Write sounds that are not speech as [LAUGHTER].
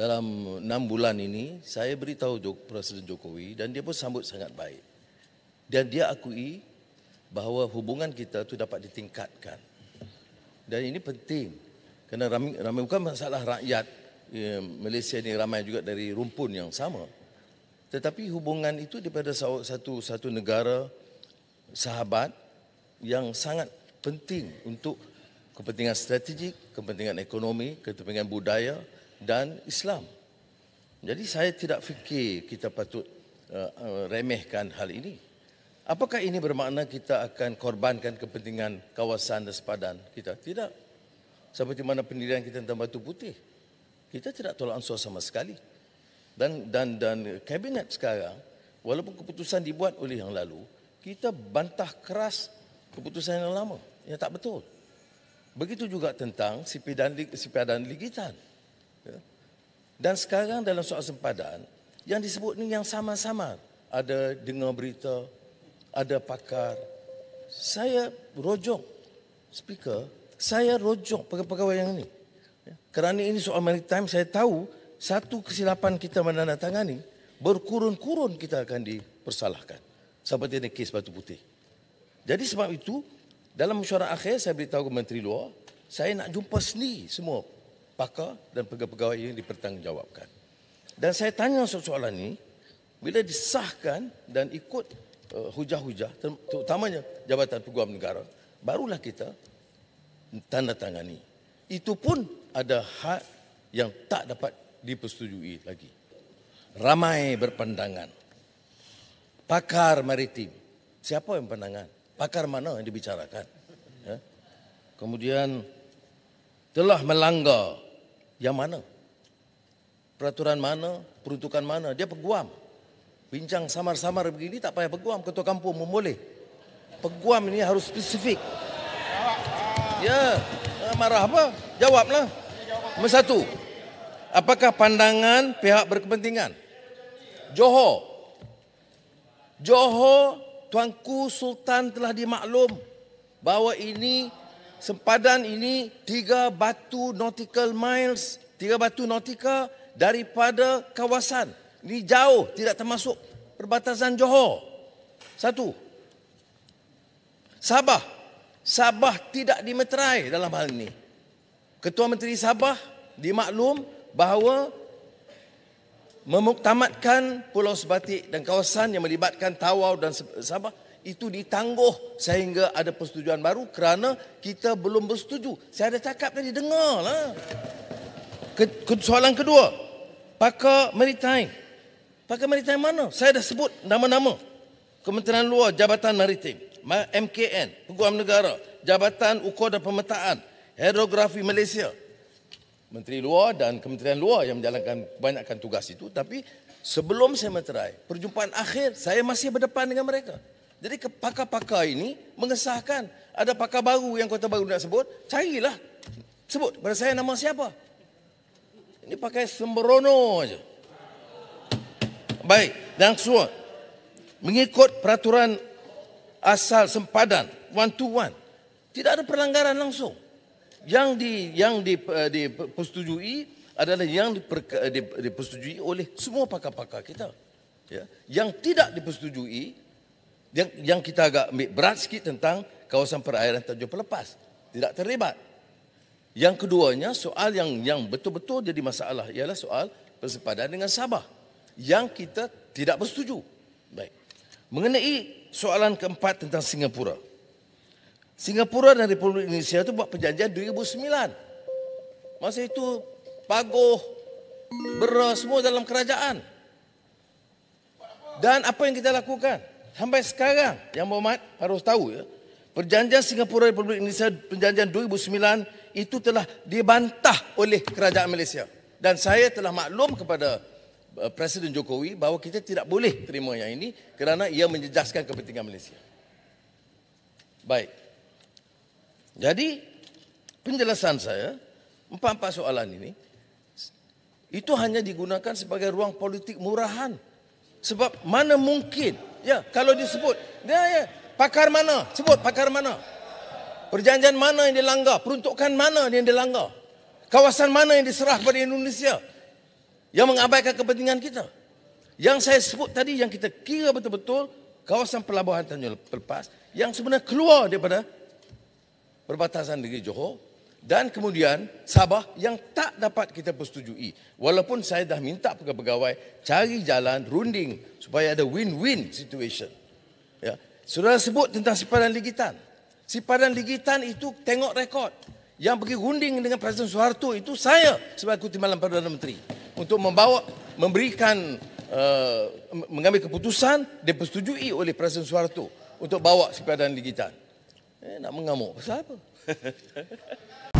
dalam enam bulan ini saya beritahu Presiden Jokowi dan dia pun sambut sangat baik. Dan dia akui bahawa hubungan kita itu dapat ditingkatkan. Dan ini penting kerana ramai, ramai bukan masalah rakyat ya, Malaysia ini ramai juga dari rumpun yang sama. Tetapi hubungan itu daripada satu satu negara sahabat yang sangat penting untuk kepentingan strategik, kepentingan ekonomi, kepentingan budaya, dan Islam. Jadi saya tidak fikir kita patut uh, uh, remehkan hal ini. Apakah ini bermakna kita akan korbankan kepentingan kawasan dan sepadan kita? Tidak. Seperti mana pendirian kita tentang batu putih. Kita tidak tolak ansur sama sekali. Dan dan dan kabinet sekarang, walaupun keputusan dibuat oleh yang lalu, kita bantah keras keputusan yang lama. Yang tak betul. Begitu juga tentang sipadan sipadan ligitan. Ya. Dan sekarang dalam soal sempadan, yang disebut ni yang sama-sama. Ada dengar berita, ada pakar. Saya rojok, speaker, saya rojok pegawai-pegawai yang ini. Ya. Kerana ini soal maritime, saya tahu satu kesilapan kita menandatangani, berkurun-kurun kita akan dipersalahkan. Seperti ini kes batu putih. Jadi sebab itu, dalam mesyuarat akhir, saya beritahu ke Menteri Luar, saya nak jumpa sendiri semua pakar dan pegawai-pegawai ini dipertanggungjawabkan. Dan saya tanya soalan ini, bila disahkan dan ikut eh, hujah-hujah, terutamanya Jabatan Peguam Negara, barulah kita tanda tangani. Itu pun ada hak yang tak dapat dipersetujui lagi. Ramai berpandangan. Pakar maritim. Siapa yang pandangan? Pakar mana yang dibicarakan? Ya? Kemudian telah melanggar yang mana? Peraturan mana? Peruntukan mana? Dia peguam. Bincang samar-samar begini tak payah peguam. Ketua kampung pun boleh. Peguam ini harus spesifik. Ya, eh, marah apa? Jawablah. Nomor satu. Apakah pandangan pihak berkepentingan? Johor. Johor, Tuanku Sultan telah dimaklum bahawa ini sempadan ini tiga batu nautical miles, tiga batu nautika daripada kawasan. Ini jauh, tidak termasuk perbatasan Johor. Satu. Sabah. Sabah tidak dimeterai dalam hal ini. Ketua Menteri Sabah dimaklum bahawa memuktamadkan Pulau Sebatik dan kawasan yang melibatkan Tawau dan Sabah itu ditangguh sehingga ada persetujuan baru kerana kita belum bersetuju. Saya ada cakap tadi, lah. Soalan kedua, pakar maritime. Pakar maritime mana? Saya dah sebut nama-nama. Kementerian Luar Jabatan Maritim, MKN, Peguam Negara, Jabatan Ukur dan Pemetaan, Hidrografi Malaysia, Menteri Luar dan Kementerian Luar yang menjalankan kebanyakan tugas itu. Tapi sebelum saya meterai, perjumpaan akhir saya masih berdepan dengan mereka. Jadi pakar-pakar ini mengesahkan ada pakar baru yang kota baru nak sebut, carilah. Sebut pada saya nama siapa. Ini pakai sembrono aja. Baik, dan semua. Mengikut peraturan asal sempadan, one to one. Tidak ada perlanggaran langsung yang di yang eh, eh, dipersetujui adalah yang eh, dipersetujui oleh semua pakar-pakar kita. Ya. Yang tidak dipersetujui yang yang kita agak ambil berat sikit tentang kawasan perairan Tanjung Pelepas tidak terlibat. Yang keduanya soal yang yang betul-betul jadi masalah ialah soal persepadan dengan Sabah yang kita tidak bersetuju. Baik. Mengenai soalan keempat tentang Singapura. Singapura dan Republik Indonesia itu buat perjanjian 2009. Masa itu pagoh, beras semua dalam kerajaan. Dan apa yang kita lakukan? Sampai sekarang, yang berhormat harus tahu ya, perjanjian Singapura Republik Indonesia perjanjian 2009 itu telah dibantah oleh kerajaan Malaysia. Dan saya telah maklum kepada eh, Presiden Jokowi bahawa kita tidak boleh terima yang ini kerana ia menjejaskan kepentingan Malaysia. Baik. Jadi penjelasan saya empat-empat soalan ini itu hanya digunakan sebagai ruang politik murahan. Sebab mana mungkin ya kalau disebut dia ya, ya, pakar mana sebut pakar mana perjanjian mana yang dilanggar peruntukan mana yang dilanggar kawasan mana yang diserah kepada Indonesia yang mengabaikan kepentingan kita yang saya sebut tadi yang kita kira betul-betul kawasan pelabuhan Tanjung Lepas yang sebenarnya keluar daripada perbatasan negeri Johor dan kemudian Sabah yang tak dapat kita persetujui. Walaupun saya dah minta pegawai-pegawai cari jalan runding supaya ada win-win situation. Ya. Sudah sebut tentang simpanan ligitan. Simpanan ligitan itu tengok rekod. Yang pergi runding dengan Presiden Soeharto itu saya sebagai Kutimalan Perdana Menteri. Untuk membawa, memberikan, uh, mengambil keputusan dipersetujui oleh Presiden Soeharto untuk bawa simpanan ligitan. Eh, nak mengamuk pasal apa? [LAUGHS]